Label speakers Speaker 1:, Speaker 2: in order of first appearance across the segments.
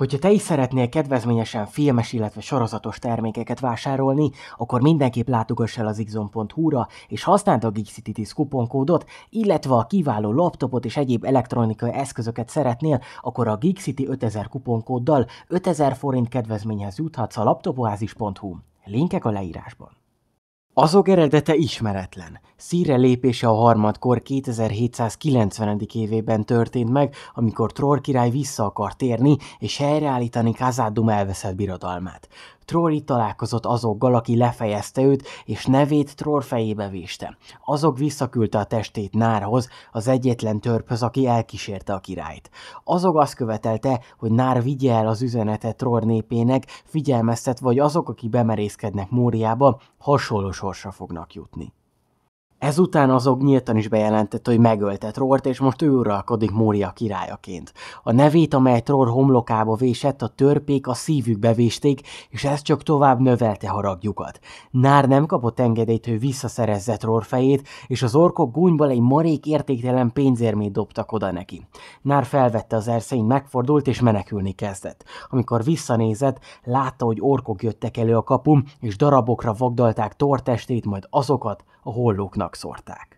Speaker 1: Hogyha te is szeretnél kedvezményesen filmes, illetve sorozatos termékeket vásárolni, akkor mindenképp látogass el az xonhu ra és használd a Geeksity10 kuponkódot, illetve a kiváló laptopot és egyéb elektronikai eszközöket szeretnél, akkor a Geeksity 5000 kuponkóddal 5000 forint kedvezményhez juthatsz a laptopozis.hu. Linkek a leírásban. Azok eredete ismeretlen. Szíre lépése a harmadkor 2790. évében történt meg, amikor Troll király vissza akar térni és helyreállítani Kazádum elveszett birodalmát. Trori találkozott azokkal, aki lefejezte őt, és nevét Tror fejébe véste. Azok visszaküldte a testét Nárhoz, az egyetlen törpöz, aki elkísérte a királyt. Azok azt követelte, hogy Nár vigye el az üzenetet Tror népének, figyelmeztet, vagy azok, akik bemerészkednek Móriába, hasonló sorsa fognak jutni. Ezután azok nyíltan is bejelentett, hogy megöltett Rort, és most ő uralkodik Mória királyaként. A nevét, amely Tror homlokába vésett, a törpék a szívükbe vésték, és ez csak tovább növelte haragjukat. Nár nem kapott engedélyt, hogy visszaszerezze Tror fejét, és az orkok gúnyból egy marék értéktelen pénzérmét dobtak oda neki. Nár felvette az erszény, megfordult és menekülni kezdett. Amikor visszanézett, látta, hogy orkok jöttek elő a kapun, és darabokra vagdalták Thor testét, majd azokat a hollóknak szórták.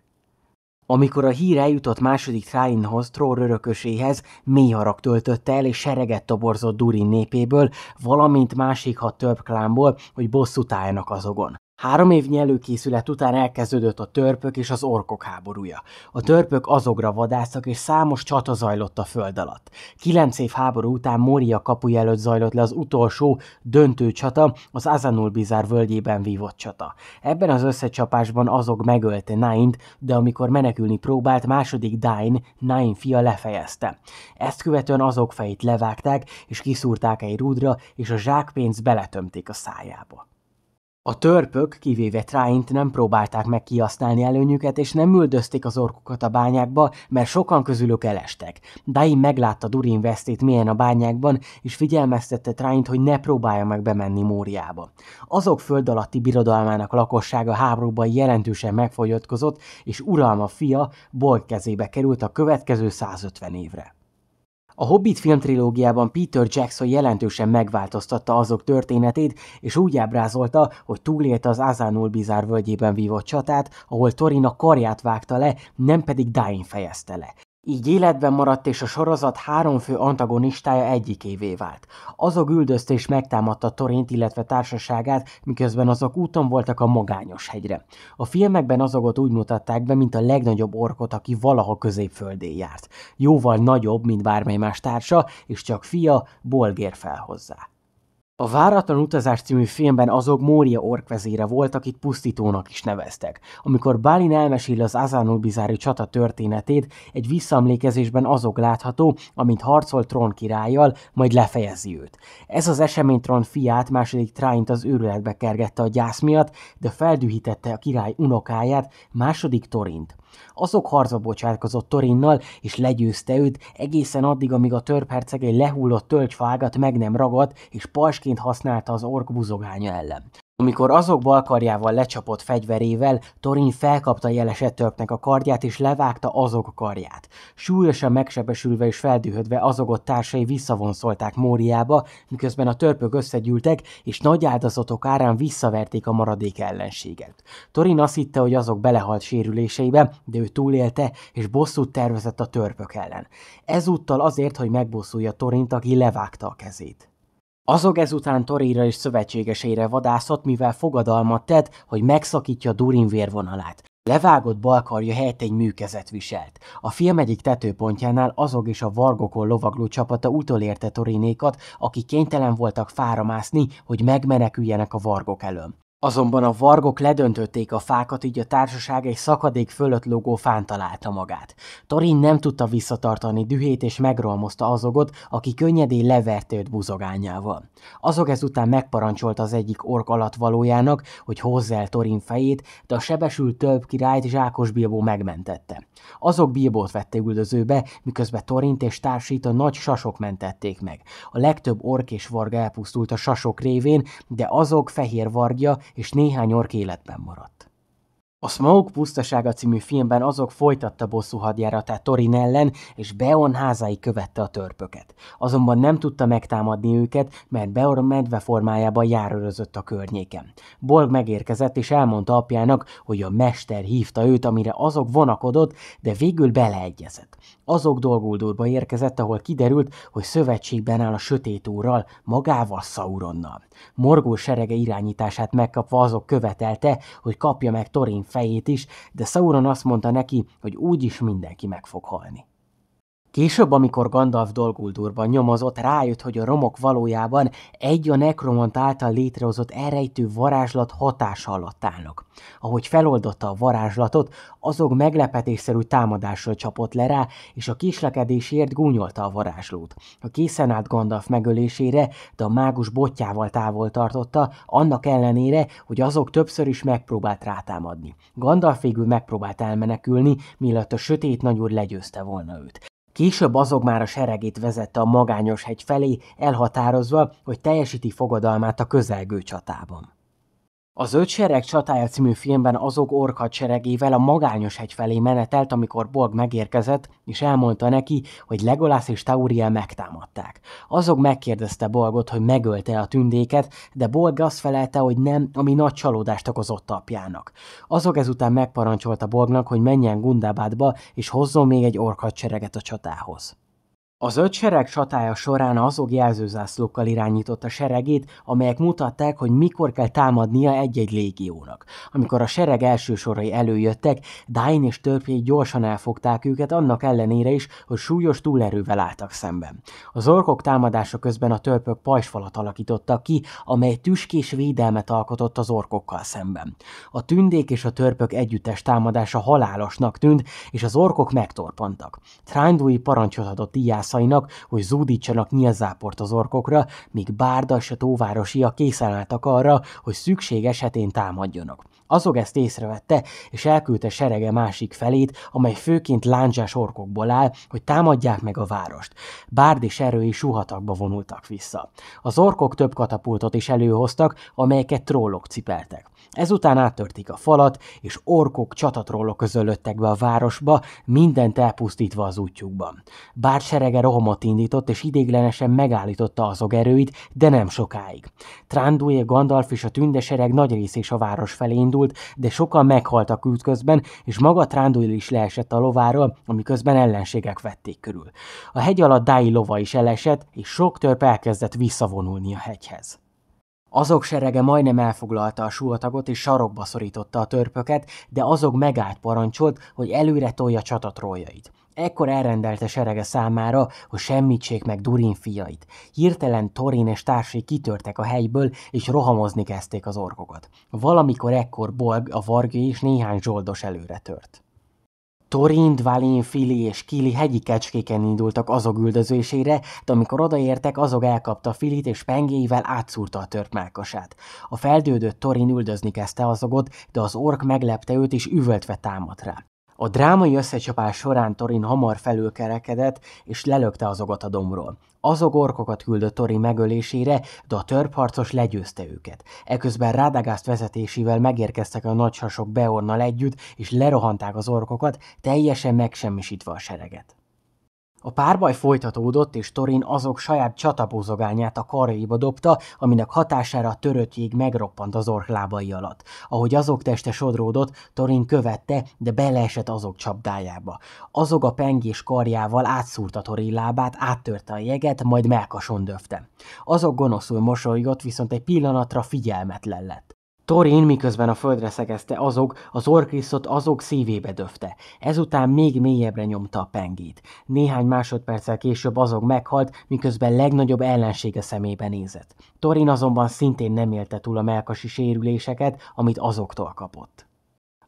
Speaker 1: Amikor a hír eljutott második Tráinhoz, Trór örököséhez, mély harag töltötte el, és sereget toborzott Durin népéből, valamint másik hat több klánból, hogy bosszút álljanak azogon. Három évnyi előkészület után elkezdődött a törpök és az orkok háborúja. A törpök azogra vadásztak, és számos csata zajlott a föld alatt. Kilenc év háború után Mória kapuja előtt zajlott le az utolsó, döntő csata, az Azanul Bizár völgyében vívott csata. Ebben az összecsapásban azok megölte Naint, de amikor menekülni próbált, második Dain, Nain fia lefejezte. Ezt követően azok fejét levágták, és kiszúrták egy rúdra, és a zsákpénzt beletömték a szájába. A törpök, kivéve Tráint nem próbálták meg kihasználni előnyüket, és nem üldözték az orkokat a bányákba, mert sokan közülük elestek. Dain meglátta Durin vesztét milyen a bányákban, és figyelmeztette Tráint, hogy ne próbálja meg bemenni Móriába. Azok föld alatti birodalmának lakossága háborúban jelentősen megfogyatkozott, és uralma fia Bolt kezébe került a következő 150 évre. A Hobbit filmtrilógiában Peter Jackson jelentősen megváltoztatta azok történetét, és úgy ábrázolta, hogy túlélte az azánul bizár völgyében vívott csatát, ahol a karját vágta le, nem pedig Dain fejezte le. Így életben maradt és a sorozat három fő antagonistája egyikévé vált. Azok üldözte és megtámadta Torint, illetve társaságát, miközben azok úton voltak a Magányos hegyre. A filmekben azokat úgy mutatták be, mint a legnagyobb orkot, aki valaha középföldén járt. Jóval nagyobb, mint bármely más társa, és csak fia Bolgér fel hozzá. A Váratlan utazás című filmben azok Mória vezére volt, akit pusztítónak is neveztek. Amikor Bálin elmeséli az Azanubizári csata történetét, egy visszaemlékezésben azok látható, amint harcol Tron királyjal, majd lefejezi őt. Ez az esemény Tron fiát, második Tráint az őrületbe kergette a gyász miatt, de feldühítette a király unokáját, második Torint. Azok harcba bocsátkozott Torinnal, és legyőzte őt egészen addig, amíg a törpherceg egy lehullott tölgyfágat meg nem ragadt, és pasként használta az ork buzogánya ellen. Amikor azok balkarjával lecsapott fegyverével, Torin felkapta jelesett törpnek a kardját és levágta azok karját. Súlyosan megsebesülve és feldühödve azogott társai visszavonszolták Móriába, miközben a törpök összegyűltek, és nagy áldozatok árán visszaverték a maradék ellenséget. Torin azt hitte, hogy azok belehalt sérüléseibe, de ő túlélte, és bosszút tervezett a törpök ellen. Ezúttal azért, hogy megbosszulja Torint, aki levágta a kezét. Azok ezután Torira és szövetségeseire vadászott, mivel fogadalmat tett, hogy megszakítja Durin vérvonalát. Levágott balkarja helyett egy műkezet viselt. A film egyik tetőpontjánál azok és a Vargokon lovagló csapata utolérte Torinékat, akik kénytelen voltak fáramászni, hogy megmeneküljenek a Vargok elől. Azonban a vargok ledöntötték a fákat, így a társaság egy szakadék fölött lógó fán találta magát. Torin nem tudta visszatartani dühét és megrolmozta azogot, aki könnyedén leverte őt buzogányával. Azok ezután megparancsolt az egyik ork alatt valójának, hogy hozzá el Torin fejét, de a sebesült több királyt Zsákos Bilbó megmentette. Azok Bilbót vette üldözőbe, miközben Torint és társít a nagy sasok mentették meg. A legtöbb ork és varga elpusztult a sasok révén, de azok fehér vargja és néhány ork életben maradt. A Smoke pusztasága című filmben azok folytatta bosszú hadjáratát Torin ellen, és Beorn házai követte a törpöket. Azonban nem tudta megtámadni őket, mert Beorn medve formájában járőrözött a környéken. Borg megérkezett és elmondta apjának, hogy a mester hívta őt, amire azok vonakodott, de végül beleegyezett. Azok Dolguldurba érkezett, ahol kiderült, hogy szövetségben áll a Sötét Úrral, magával Sauronnal. Morgó serege irányítását megkapva azok követelte, hogy kapja meg Torin fejét is, de Sauron azt mondta neki, hogy úgyis mindenki meg fog halni. Később, amikor Gandalf Dolguldurban nyomozott, rájött, hogy a romok valójában egy a nekromant által létrehozott elrejtő varázslat hatása alatt állnak. Ahogy feloldotta a varázslatot, azok meglepetésszerű támadással csapott le rá, és a kislekedésért gúnyolta a varázslót. A készen állt Gandalf megölésére, de a mágus botjával távol tartotta, annak ellenére, hogy azok többször is megpróbált rátámadni. Gandalf végül megpróbált elmenekülni, mielőtt a sötét nagyúr legyőzte volna őt. Később azok már a seregét vezette a magányos hegy felé, elhatározva, hogy teljesíti fogadalmát a közelgő csatában. A Zöld Sereg csatája című filmben azok orka seregével a magányos hegy felé menetelt, amikor Borg megérkezett, és elmondta neki, hogy Legolász és Tauriel megtámadták. Azok megkérdezte Borgot, hogy megölte a tündéket, de Borg azt felelte, hogy nem, ami nagy csalódást okozott apjának. Azok ezután megparancsolta Borgnak, hogy menjen Gundabádba, és hozzon még egy orka a csatához. Az öt sereg csatája során azok jelzőzászlókkal irányította seregét, amelyek mutatták, hogy mikor kell támadnia egy-egy légiónak. Amikor a sereg első sorai előjöttek, Dain és Törpjé gyorsan elfogták őket, annak ellenére is, hogy súlyos túlerővel álltak szemben. Az orkok támadása közben a törpök pajsfalat alakítottak ki, amely tüskés védelmet alkotott az orkokkal szemben. A tündék és a törpök együttes támadása halálosnak tűnt, és az orkok megtorpantak. Trándúi parancsot adott Iász halászainak, hogy zúdítsanak nyilzáport az orkokra, míg bárdas a tóvárosiak készen álltak arra, hogy szükség esetén támadjanak. Azog ezt észrevette, és elküldte serege másik felét, amely főként láncsás orkokból áll, hogy támadják meg a várost. Bárd és erői suhatakba vonultak vissza. Az orkok több katapultot is előhoztak, amelyeket trollok cipeltek. Ezután áttörték a falat, és orkok csatatrollok közölöttek be a városba, mindent elpusztítva az útjukban. Bár serege rohamot indított, és idéglenesen megállította azok erőit, de nem sokáig. Tránduje Gandalf és a tündesereg nagy rész a város felé indult, elindult, de sokan meghaltak útközben, és maga Trándul is leesett a lováról, amiközben ellenségek vették körül. A hegy alatt lova is elesett, és sok törp elkezdett visszavonulni a hegyhez. Azok serege majdnem elfoglalta a suhatagot és sarokba szorította a törpöket, de azok megállt parancsolt, hogy előre tolja csatatrójait. Ekkor elrendelte serege számára, hogy semmitsék meg Durin fiait. Hirtelen Torin és társai kitörtek a helyből, és rohamozni kezdték az orkokat. Valamikor ekkor Bolg, a vargő és néhány zsoldos előre tört. Torind, Fili és Kili hegyi kecskéken indultak azok üldözésére, de amikor odaértek, azok elkapta Filit és pengéivel átszúrta a tört melkasát. A feldődött Torin üldözni kezdte azogot, de az ork meglepte őt és üvöltve támadt rá. A drámai összecsapás során Torin hamar felülkerekedett, és lelökte azokat a dombról. Azok orkokat küldött Torin megölésére, de a törpharcos legyőzte őket. Eközben Rádagászt vezetésével megérkeztek a nagysasok Beornal együtt, és lerohanták az orkokat, teljesen megsemmisítve a sereget. A párbaj folytatódott, és Torin azok saját csatabúzogányát a karjaiba dobta, aminek hatására a törött jég megroppant az ork lábai alatt. Ahogy azok teste sodródott, Torin követte, de beleesett azok csapdájába. Azok a pengés karjával átszúrta Torin lábát, áttörte a jeget, majd melkason döfte. Azok gonoszul mosolygott, viszont egy pillanatra figyelmetlen lett. Torin miközben a földre szegezte azok, az orkriszot azok szívébe döfte. Ezután még mélyebbre nyomta a pengét. Néhány másodperccel később azok meghalt, miközben legnagyobb ellensége szemébe nézett. Torin azonban szintén nem élte túl a melkasi sérüléseket, amit azoktól kapott.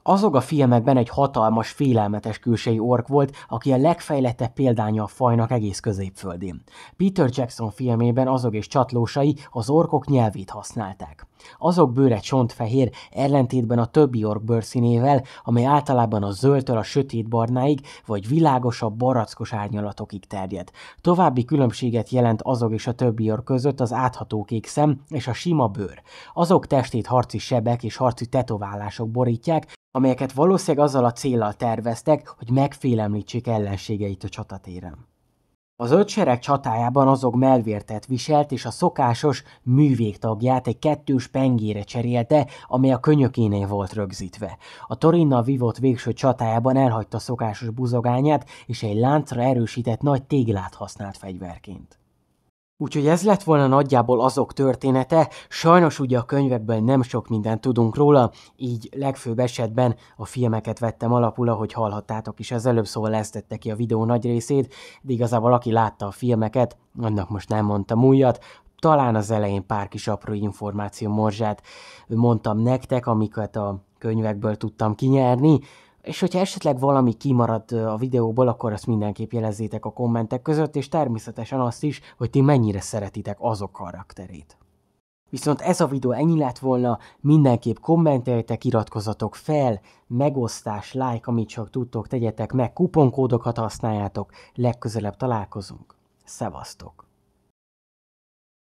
Speaker 1: Azok a filmekben egy hatalmas, félelmetes külsei ork volt, aki a legfejlettebb példánya a fajnak egész középföldén. Peter Jackson filmében azok és csatlósai az orkok nyelvét használták. Azok bőre csontfehér, ellentétben a többi ork bőrszínével, amely általában a zöldtől a sötét barnáig, vagy világosabb barackos árnyalatokig terjed. További különbséget jelent azok és a többi ork között az átható kék szem és a sima bőr. Azok testét harci sebek és harci tetoválások borítják, amelyeket valószínűleg azzal a céllal terveztek, hogy megfélemlítsék ellenségeit a csatatéren. Az öt sereg csatájában azok melvértet viselt, és a szokásos művégtagját egy kettős pengére cserélte, amely a könyökénél volt rögzítve. A Torinnal vivott végső csatájában elhagyta szokásos buzogányát, és egy láncra erősített nagy téglát használt fegyverként. Úgyhogy ez lett volna nagyjából azok története, sajnos ugye a könyvekben nem sok mindent tudunk róla, így legfőbb esetben a filmeket vettem alapul, ahogy hallhattátok is az előbb, szóval ezt tette ki a videó nagy részét, de igazából aki látta a filmeket, annak most nem mondtam újat, talán az elején pár kis apró információ morzsát mondtam nektek, amiket a könyvekből tudtam kinyerni, és hogyha esetleg valami kimarad a videóból, akkor azt mindenképp jelezzétek a kommentek között, és természetesen azt is, hogy ti mennyire szeretitek azok karakterét. Viszont ez a videó ennyi lett volna, mindenképp kommenteljetek, iratkozatok fel, megosztás, like, amit csak tudtok, tegyetek meg, kuponkódokat használjátok, legközelebb találkozunk. Szevasztok!